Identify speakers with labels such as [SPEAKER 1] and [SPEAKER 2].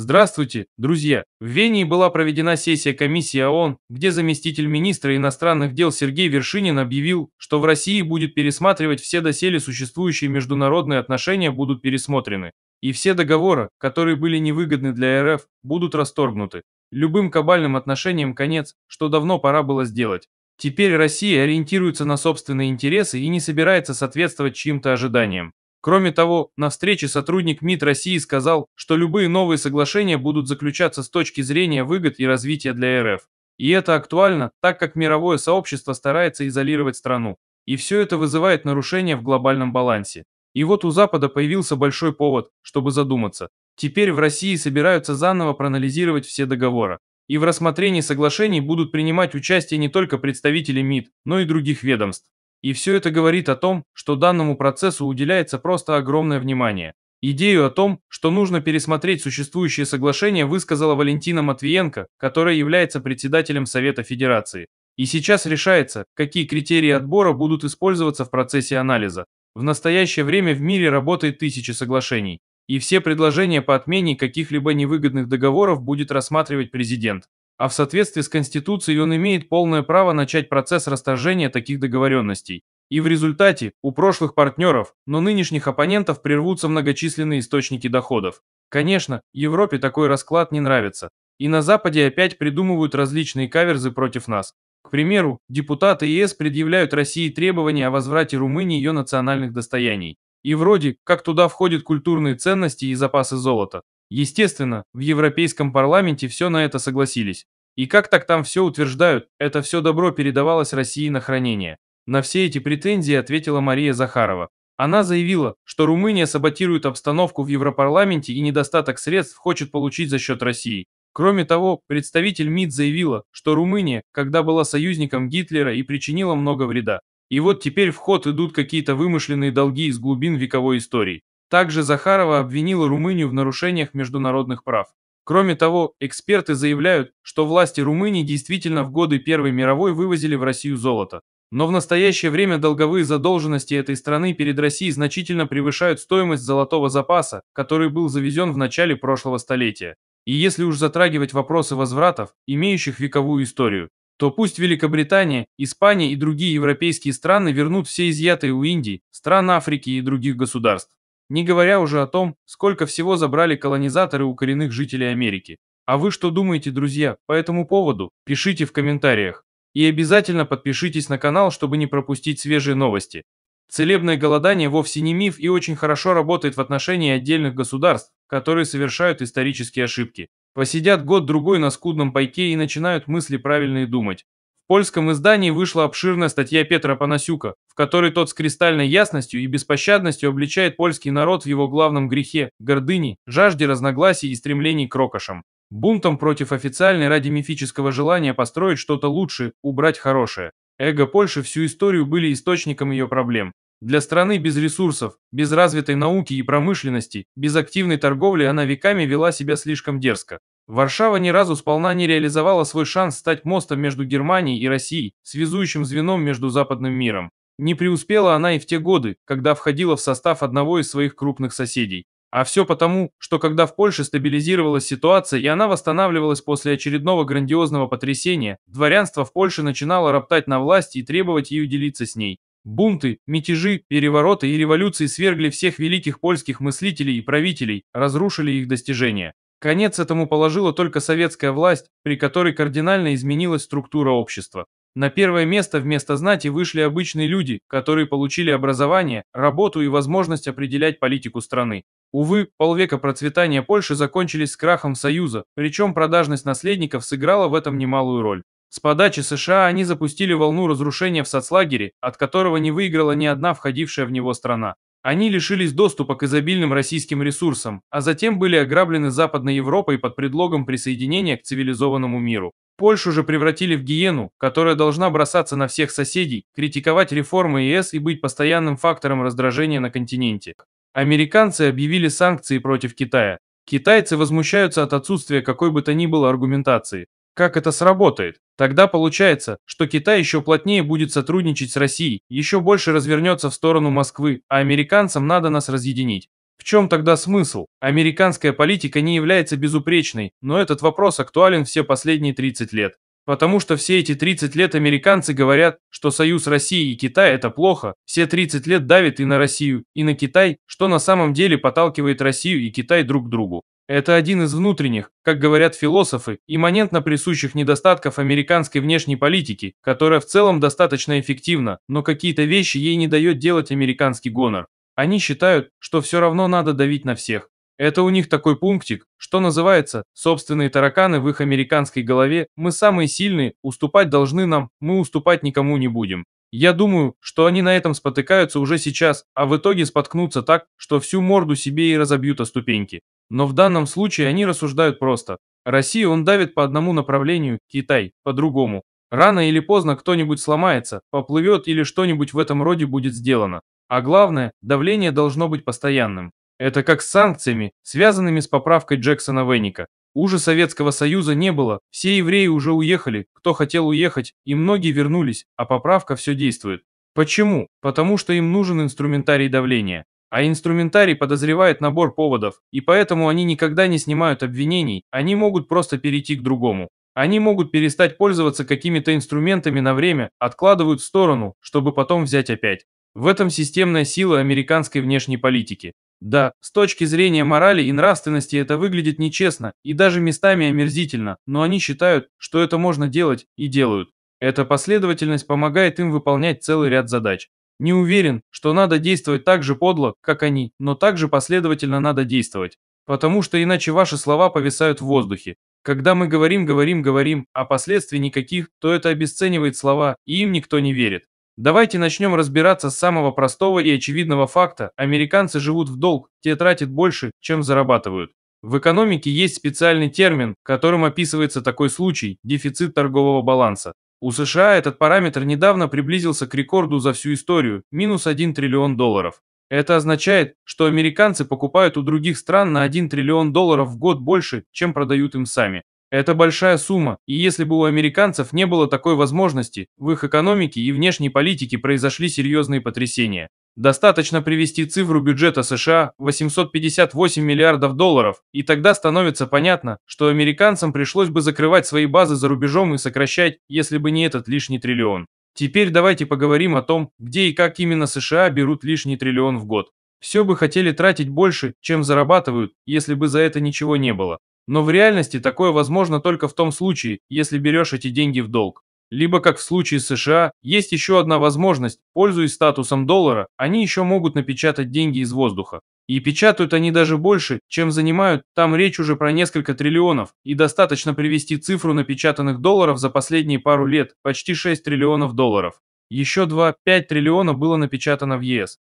[SPEAKER 1] Здравствуйте, друзья! В Вении была проведена сессия комиссии ООН, где заместитель министра иностранных дел Сергей Вершинин объявил, что в России будет пересматривать все доселе существующие международные отношения будут пересмотрены, и все договоры, которые были невыгодны для РФ, будут расторгнуты. Любым кабальным отношениям конец, что давно пора было сделать. Теперь Россия ориентируется на собственные интересы и не собирается соответствовать чьим-то ожиданиям. Кроме того, на встрече сотрудник МИД России сказал, что любые новые соглашения будут заключаться с точки зрения выгод и развития для РФ. И это актуально, так как мировое сообщество старается изолировать страну. И все это вызывает нарушения в глобальном балансе. И вот у Запада появился большой повод, чтобы задуматься. Теперь в России собираются заново проанализировать все договоры. И в рассмотрении соглашений будут принимать участие не только представители МИД, но и других ведомств. И все это говорит о том, что данному процессу уделяется просто огромное внимание. Идею о том, что нужно пересмотреть существующие соглашения, высказала Валентина Матвиенко, которая является председателем Совета Федерации. И сейчас решается, какие критерии отбора будут использоваться в процессе анализа. В настоящее время в мире работает тысячи соглашений, и все предложения по отмене каких-либо невыгодных договоров будет рассматривать президент а в соответствии с Конституцией он имеет полное право начать процесс расторжения таких договоренностей. И в результате у прошлых партнеров, но нынешних оппонентов прервутся многочисленные источники доходов. Конечно, Европе такой расклад не нравится. И на Западе опять придумывают различные каверзы против нас. К примеру, депутаты ЕС предъявляют России требования о возврате Румынии ее национальных достояний. И вроде как туда входят культурные ценности и запасы золота. Естественно, в Европейском парламенте все на это согласились. И как так там все утверждают, это все добро передавалось России на хранение. На все эти претензии ответила Мария Захарова. Она заявила, что Румыния саботирует обстановку в Европарламенте и недостаток средств хочет получить за счет России. Кроме того, представитель МИД заявила, что Румыния, когда была союзником Гитлера и причинила много вреда. И вот теперь в ход идут какие-то вымышленные долги из глубин вековой истории. Также Захарова обвинила Румынию в нарушениях международных прав. Кроме того, эксперты заявляют, что власти Румынии действительно в годы Первой мировой вывозили в Россию золото. Но в настоящее время долговые задолженности этой страны перед Россией значительно превышают стоимость золотого запаса, который был завезен в начале прошлого столетия. И если уж затрагивать вопросы возвратов, имеющих вековую историю, то пусть Великобритания, Испания и другие европейские страны вернут все изъятые у Индии, стран Африки и других государств. Не говоря уже о том, сколько всего забрали колонизаторы у коренных жителей Америки. А вы что думаете, друзья, по этому поводу? Пишите в комментариях. И обязательно подпишитесь на канал, чтобы не пропустить свежие новости. Целебное голодание вовсе не миф и очень хорошо работает в отношении отдельных государств, которые совершают исторические ошибки. Посидят год-другой на скудном пайке и начинают мысли правильные думать польском издании вышла обширная статья Петра Панасюка, в которой тот с кристальной ясностью и беспощадностью обличает польский народ в его главном грехе – гордыне, жажде разногласий и стремлений к рокошам. Бунтом против официальной ради мифического желания построить что-то лучше, убрать хорошее. Эго Польши всю историю были источником ее проблем. Для страны без ресурсов, без развитой науки и промышленности, без активной торговли она веками вела себя слишком дерзко. Варшава ни разу сполна не реализовала свой шанс стать мостом между Германией и Россией, связующим звеном между западным миром. Не преуспела она и в те годы, когда входила в состав одного из своих крупных соседей. А все потому, что когда в Польше стабилизировалась ситуация и она восстанавливалась после очередного грандиозного потрясения, дворянство в Польше начинало роптать на власть и требовать ее делиться с ней. Бунты, мятежи, перевороты и революции свергли всех великих польских мыслителей и правителей, разрушили их достижения. Конец этому положила только советская власть, при которой кардинально изменилась структура общества. На первое место вместо знати вышли обычные люди, которые получили образование, работу и возможность определять политику страны. Увы, полвека процветания Польши закончились с крахом Союза, причем продажность наследников сыграла в этом немалую роль. С подачи США они запустили волну разрушения в соцлагере, от которого не выиграла ни одна входившая в него страна. Они лишились доступа к изобильным российским ресурсам, а затем были ограблены Западной Европой под предлогом присоединения к цивилизованному миру. Польшу же превратили в гиену, которая должна бросаться на всех соседей, критиковать реформы ЕС и быть постоянным фактором раздражения на континенте. Американцы объявили санкции против Китая. Китайцы возмущаются от отсутствия какой бы то ни было аргументации как это сработает. Тогда получается, что Китай еще плотнее будет сотрудничать с Россией, еще больше развернется в сторону Москвы, а американцам надо нас разъединить. В чем тогда смысл? Американская политика не является безупречной, но этот вопрос актуален все последние 30 лет. Потому что все эти 30 лет американцы говорят, что союз России и Китая это плохо, все 30 лет давит и на Россию, и на Китай, что на самом деле подталкивает Россию и Китай друг к другу. Это один из внутренних, как говорят философы, имманентно присущих недостатков американской внешней политики, которая в целом достаточно эффективна, но какие-то вещи ей не дает делать американский гонор. Они считают, что все равно надо давить на всех. Это у них такой пунктик, что называется, собственные тараканы в их американской голове, мы самые сильные, уступать должны нам, мы уступать никому не будем. Я думаю, что они на этом спотыкаются уже сейчас, а в итоге споткнутся так, что всю морду себе и разобьют о ступеньки. Но в данном случае они рассуждают просто. Россию он давит по одному направлению, Китай – по другому. Рано или поздно кто-нибудь сломается, поплывет или что-нибудь в этом роде будет сделано. А главное, давление должно быть постоянным. Это как с санкциями, связанными с поправкой Джексона Венника. Уже Советского Союза не было, все евреи уже уехали, кто хотел уехать, и многие вернулись, а поправка все действует. Почему? Потому что им нужен инструментарий давления. А инструментарий подозревает набор поводов, и поэтому они никогда не снимают обвинений, они могут просто перейти к другому. Они могут перестать пользоваться какими-то инструментами на время, откладывают в сторону, чтобы потом взять опять. В этом системная сила американской внешней политики. Да, с точки зрения морали и нравственности это выглядит нечестно и даже местами омерзительно, но они считают, что это можно делать и делают. Эта последовательность помогает им выполнять целый ряд задач. Не уверен, что надо действовать так же подло, как они, но так же последовательно надо действовать. Потому что иначе ваши слова повисают в воздухе. Когда мы говорим, говорим, говорим, а последствий никаких, то это обесценивает слова, и им никто не верит. Давайте начнем разбираться с самого простого и очевидного факта. Американцы живут в долг, те тратят больше, чем зарабатывают. В экономике есть специальный термин, которым описывается такой случай – дефицит торгового баланса. У США этот параметр недавно приблизился к рекорду за всю историю – минус 1 триллион долларов. Это означает, что американцы покупают у других стран на 1 триллион долларов в год больше, чем продают им сами. Это большая сумма, и если бы у американцев не было такой возможности, в их экономике и внешней политике произошли серьезные потрясения. Достаточно привести цифру бюджета США 858 миллиардов долларов, и тогда становится понятно, что американцам пришлось бы закрывать свои базы за рубежом и сокращать, если бы не этот лишний триллион. Теперь давайте поговорим о том, где и как именно США берут лишний триллион в год. Все бы хотели тратить больше, чем зарабатывают, если бы за это ничего не было. Но в реальности такое возможно только в том случае, если берешь эти деньги в долг. Либо, как в случае США, есть еще одна возможность, пользуясь статусом доллара, они еще могут напечатать деньги из воздуха. И печатают они даже больше, чем занимают, там речь уже про несколько триллионов, и достаточно привести цифру напечатанных долларов за последние пару лет, почти 6 триллионов долларов. Еще 2-5 триллионов было напечатано в ЕС.